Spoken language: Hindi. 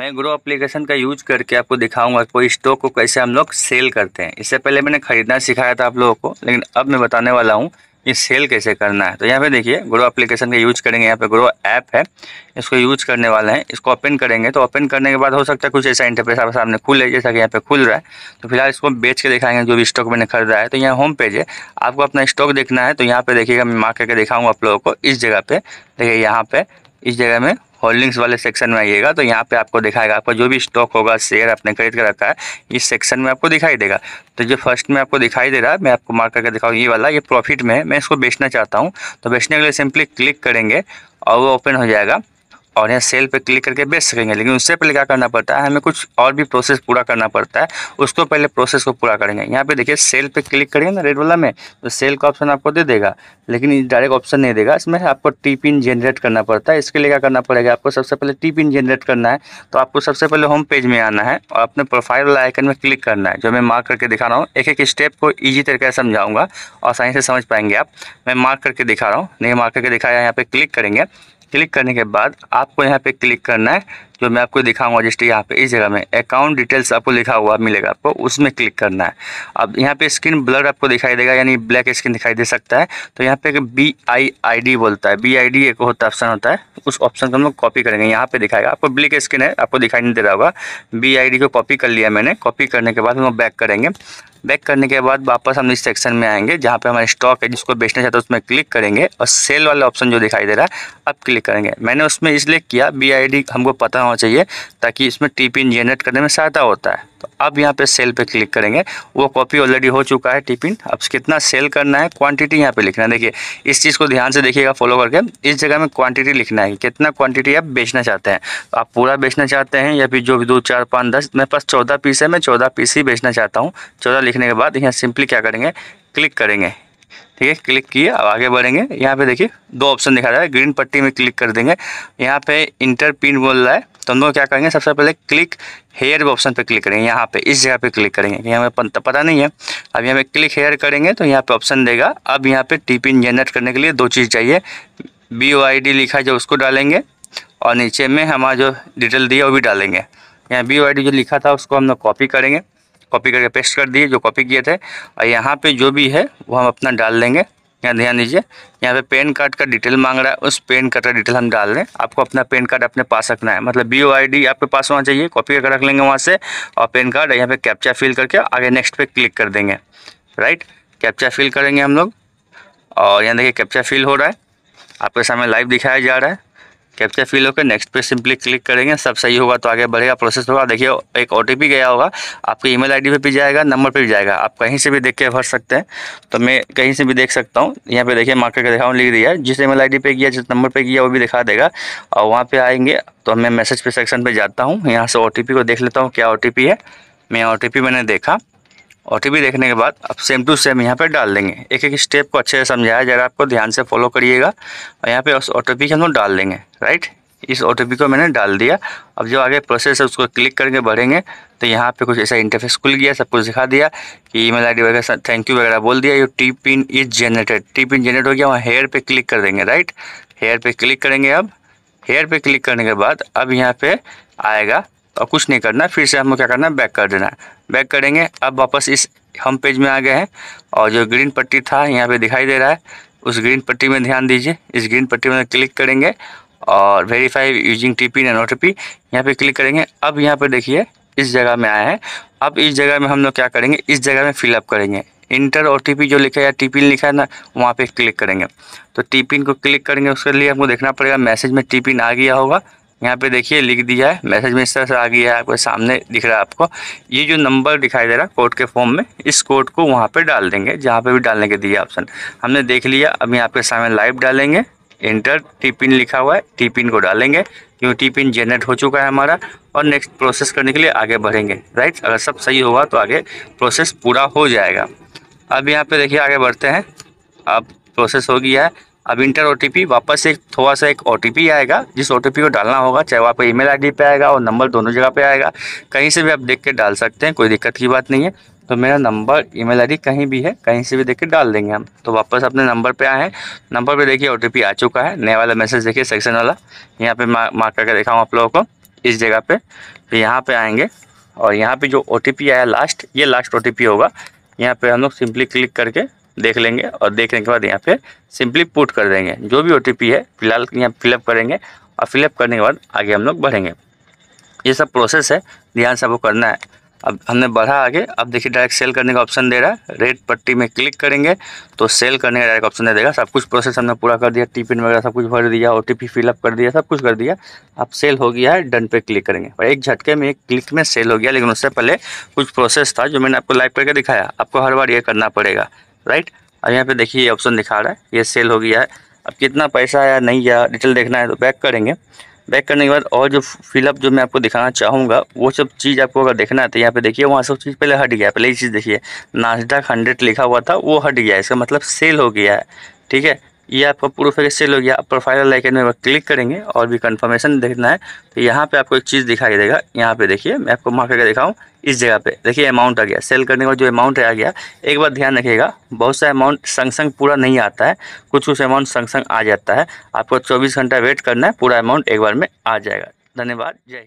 मैं ग्रो एप्लीकेशन का यूज करके आपको दिखाऊंगा कोई स्टॉक को कैसे हम लोग सेल करते हैं इससे पहले मैंने खरीदना सिखाया था आप लोगों को लेकिन अब मैं बताने वाला हूँ कि सेल कैसे करना है तो यहाँ पे देखिए ग्रो एप्लीकेशन का यूज करेंगे यहाँ पे ग्रो ऐप है इसको यूज करने वाले हैं इसको ओपन करेंगे तो ओपन करने के बाद हो सकता है कुछ ऐसा इंटरप्रेस आपके सामने खुल है जैसा कि यहाँ पे खुल रहा है तो फिलहाल इसको बेच के दिखाएंगे जो भी स्टॉक मैंने खरीदा है तो यहाँ होम पेज है आपको अपना स्टॉक देखना है तो यहाँ पे देखिएगा मैं मार करके दिखाऊंगा आप लोगों को इस जगह पे देखिए यहाँ पे इस जगह में होल्डिंग्स वाले सेक्शन में आइएगा तो यहाँ पे आपको दिखाएगा आपका जो भी स्टॉक होगा शेयर आपने खरीद कर रखा है इस सेक्शन में आपको दिखाई देगा तो जो फर्स्ट में आपको दिखाई दे रहा है मैं आपको मार्क करके दिखाऊँ ये वाला ये प्रॉफिट में है मैं इसको बेचना चाहता हूँ तो बेचने के लिए सिंपली क्लिक करेंगे और वो ओपन हो जाएगा और यहाँ सेल पे क्लिक करके बेच सकेंगे लेकिन उससे पहले क्या करना पड़ता है हमें कुछ और भी प्रोसेस पूरा करना पड़ता है उसको पहले प्रोसेस को पूरा करेंगे यहाँ पे देखिए सेल पे क्लिक करेंगे ना रेड वाला में तो सेल का ऑप्शन आपको दे देगा लेकिन डायरेक्ट ऑप्शन नहीं देगा इसमें आपको टी पिन जनरेट करना पड़ता है इसके लिए क्या करना पड़ेगा आपको सबसे पहले टी पिन जनरेट करना है तो आपको सबसे पहले होम पेज में आना है और अपने प्रोफाइल वाला आइकन में क्लिक करना है जो मैं मार्क करके दिखा रहा हूँ एक एक स्टेप को ईजी तरीके से और आसानी से समझ पाएंगे आप मैं मार्क करके दिखा रहा हूँ नहीं मार्क करके दिखाया यहाँ पर क्लिक करेंगे क्लिक करने के बाद आपको यहाँ पे क्लिक करना है जो तो मैं आपको दिखाऊंगा जस्ट यहाँ पे इस जगह में अकाउंट डिटेल्स आपको लिखा हुआ मिलेगा आपको उसमें क्लिक करना है अब यहाँ पे स्क्रीन ब्लर आपको दिखाई देगा यानी ब्लैक स्क्रीन दिखाई दे सकता है तो यहाँ पे बी आई आई डी बोलता है बी आई डी एक होता ऑप्शन होता है उस ऑप्शन को हम लोग कॉपी करेंगे यहाँ पे दिखाएगा आपको ब्लैक स्क्रीन है आपको दिखाई नहीं दे रहा होगा बी आई डी को कॉपी कर लिया मैंने कॉपी करने के बाद हम लोग बैक करेंगे बैक करने के बाद वापस हम इस सेक्शन में आएंगे जहाँ पे हमारे स्टॉक है जिसको बेचना चाहते हैं उसमें क्लिक करेंगे और सेल वाला ऑप्शन जो दिखाई दे रहा है अब क्लिक करेंगे मैंने उसमें इसलिए किया बी हमको पता होना चाहिए ताकि इसमें टी पिन जनरेट करने में सहायता होता है तो अब यहाँ पे सेल पे क्लिक करेंगे वो कॉपी ऑलरेडी हो चुका है टिपिन अब कितना सेल करना है क्वांटिटी यहाँ पे लिखना है देखिए इस चीज़ को ध्यान से देखिएगा फॉलो करके इस जगह में क्वांटिटी लिखना है कितना क्वांटिटी आप बेचना चाहते हैं तो आप पूरा बेचना चाहते हैं या फिर जो भी दो चार पाँच दस मेरे पास चौदह पीस है मैं चौदह पीस ही बेचना चाहता हूँ चौदह लिखने के बाद यहाँ सिंपली क्या करेंगे क्लिक करेंगे ठीक है क्लिक किए अब आगे बढ़ेंगे यहाँ पे देखिए दो ऑप्शन दिखा रहा है ग्रीन पट्टी में क्लिक कर देंगे यहाँ पे इंटर पिन बोल रहा है तो हम लोग क्या करेंगे सबसे पहले क्लिक हेयर ऑप्शन पे क्लिक करेंगे यहाँ पे इस जगह पे क्लिक करेंगे यहाँ हमें पता नहीं है अब यहाँ पे क्लिक हेयर करेंगे तो यहाँ पे ऑप्शन देगा अब यहाँ पे टी पिन जनरेट करने के लिए दो चीज़ चाहिए बी ओ आई डी लिखा है जो उसको डालेंगे और नीचे में हमारा जो डिटेल दिया वो भी डालेंगे यहाँ बी ओ आई डी जो लिखा था उसको हम लोग कॉपी करेंगे कॉपी करके पेस्ट कर दिए जो कॉपी किए थे और यहाँ पे जो भी है वो हम अपना डाल देंगे यहाँ ध्यान दीजिए यहाँ पे पेन कार्ड का डिटेल मांग रहा है उस पेन कार्ड का डिटेल हम डाल दें आपको अपना पेन कार्ड अपने पास रखना है मतलब बी ओ आई डी आपके पास होना चाहिए कॉपी करके रख लेंगे वहाँ से और पेन कार्ड यहाँ पे कैप्चा फिल करके आगे नेक्स्ट पे क्लिक कर देंगे राइट कैप्चा फिल करेंगे हम लोग और यहाँ देखिए कैप्चा फिल हो रहा है आपके सामने लाइव दिखाया जा रहा है कैप्चा फिल होकर नेक्स्ट पे सिंपली क्लिक करेंगे सब सही होगा तो आगे बढ़ेगा प्रोसेस होगा देखिए एक ओ गया होगा आपके ईमेल आईडी पे भी जाएगा नंबर पे भी जाएगा आप कहीं से भी देख के भर सकते हैं तो मैं कहीं से भी देख सकता हूँ यहाँ पे देखिए मार्क करके दिखाऊँ लिख दिया जिस ईमेल आईडी पे किया जिस नंबर पर गया वो भी दिखा देगा और वहाँ पर आएंगे तो मैं मैसेज पे सेक्शन पर जाता हूँ यहाँ से ओ को देख लेता हूँ क्या ओ है मैं ओ मैंने देखा ओ देखने के बाद आप सेम टू सेम यहाँ पे डाल देंगे एक एक स्टेप को अच्छे से समझाया जा रहा है आपको ध्यान से फॉलो करिएगा और यहाँ पे उस ओ टी हम लोग डाल देंगे राइट इस ओ को मैंने डाल दिया अब जो आगे प्रोसेस है उसको क्लिक करके बढ़ेंगे तो यहाँ पे कुछ ऐसा इंटरफेस खुल गया सब कुछ दिखा दिया कि ईमेल आईडी वगैरह थैंक यू वगैरह बोल दिया ये T PIN is generated T PIN generate हो गया वहाँ हेयर पे क्लिक कर देंगे राइट हेयर पे क्लिक करेंगे अब हेयर पे क्लिक करने के बाद अब यहाँ पे आएगा और कुछ नहीं करना फिर से हमको क्या करना है बैक कर देना बैक करेंगे अब वापस इस हम पेज में आ गए हैं और जो ग्रीन पट्टी था यहाँ पे दिखाई दे रहा है उस ग्रीन पट्टी में ध्यान दीजिए इस ग्रीन पट्टी में क्लिक करेंगे और verify using T P T P यहाँ पर क्लिक करेंगे अब यहाँ पर देखिए इस जगह में आए हैं अब इस जगह में हम लोग क्या करेंगे इस जगह में फिलअप करेंगे इंटर ओ टी पी जो लिखा है या टी पी लिखा है ना वहाँ पे क्लिक करेंगे तो टी को क्लिक करेंगे उसके लिए हमको देखना पड़ेगा मैसेज में टी आ गया होगा यहाँ पे देखिए लिख दिया है मैसेज में इस तरह से आ गया है आपके सामने दिख रहा है आपको ये जो नंबर दिखाई दे रहा है कोड के फॉर्म में इस कोड को वहाँ पे डाल देंगे जहाँ पे भी डालने के दिए ऑप्शन हमने देख लिया अभी आपके सामने लाइव डालेंगे इंटर टी पिन लिखा हुआ है टी पिन को डालेंगे क्यों टी पिन जनरेट हो चुका है हमारा और नेक्स्ट प्रोसेस करने के लिए आगे बढ़ेंगे राइट अगर सब सही होगा तो आगे प्रोसेस पूरा हो जाएगा अब यहाँ पे देखिए आगे बढ़ते हैं अब प्रोसेस हो गया है अब इंटर ओ वापस एक थोड़ा सा एक ओ आएगा जिस ओ को डालना होगा चाहे वो आपको ईमेल आईडी पे आएगा और नंबर दोनों जगह पे आएगा कहीं से भी आप देख के डाल सकते हैं कोई दिक्कत की बात नहीं है तो मेरा नंबर ईमेल आईडी कहीं भी है कहीं से भी देख के डाल देंगे हम तो वापस अपने नंबर पे आए हैं नंबर पे देखिए ओटीपी आ चुका है नया वाला मैसेज देखिए सेक्शन वाला यहाँ पे मार्क करके दिखाऊँ आप लोगों को इस जगह पे फिर तो यहाँ पे आएंगे और यहाँ पे जो ओ आया लास्ट ये लास्ट ओ होगा यहाँ पे हम लोग सिंपली क्लिक करके देख लेंगे और देखने के बाद यहाँ पे सिंपली पुट कर देंगे जो भी ओ है फिलहाल यहाँ फिलअप करेंगे और फिलअप करने के बाद आगे हम लोग बढ़ेंगे ये सब प्रोसेस है ध्यान से आपको करना है अब हमने बढ़ा आगे अब देखिए डायरेक्ट सेल करने का ऑप्शन दे रहा है रेड पट्टी में क्लिक करेंगे तो सेल करने का डायरेक्ट ऑप्शन दे देगा सब कुछ प्रोसेस हमने पूरा कर दिया टी वगैरह सब कुछ भर दिया ओ टी फिलअप कर दिया सब कुछ कर दिया अब सेल हो गया है डन पे क्लिक करेंगे और एक झटके में एक क्लिक में सेल हो गया लेकिन उससे पहले कुछ प्रोसेस था जो मैंने आपको लाइव करके दिखाया आपको हर बार ये करना पड़ेगा राइट अब यहाँ पे देखिए ऑप्शन दिखा रहा है ये सेल हो गया है अब कितना पैसा आया नहीं आया डिटेल देखना है तो बैक करेंगे बैक करने के बाद और जो फिलअप जो मैं आपको दिखाना चाहूँगा वो सब चीज़ आपको अगर देखना है तो यहाँ पे देखिए वहाँ सब चीज़ पहले हट गया पहले ये चीज़ देखिए नाजडाक हंड्रेड लिखा हुआ था वो हट गया इसका मतलब सेल हो गया है ठीक है ये आपका प्रूफ है कि सेल हो गया प्रोफाइल लाइक में क्लिक करेंगे और भी कंफर्मेशन देखना है तो यहाँ पे आपको एक चीज़ दिखाई देगा यहाँ पे देखिए मैं आपको माफ़ करके दिखाऊँ इस जगह पे देखिए अमाउंट आ गया सेल करने का जो अमाउंट आ गया एक बार ध्यान रखिएगा बहुत सा अमाउंट संग संग पूरा नहीं आता है कुछ कुछ अमाउंट संग संग आ जाता है आपको चौबीस घंटा वेट करना है पूरा अमाउंट एक बार में आ जाएगा धन्यवाद जय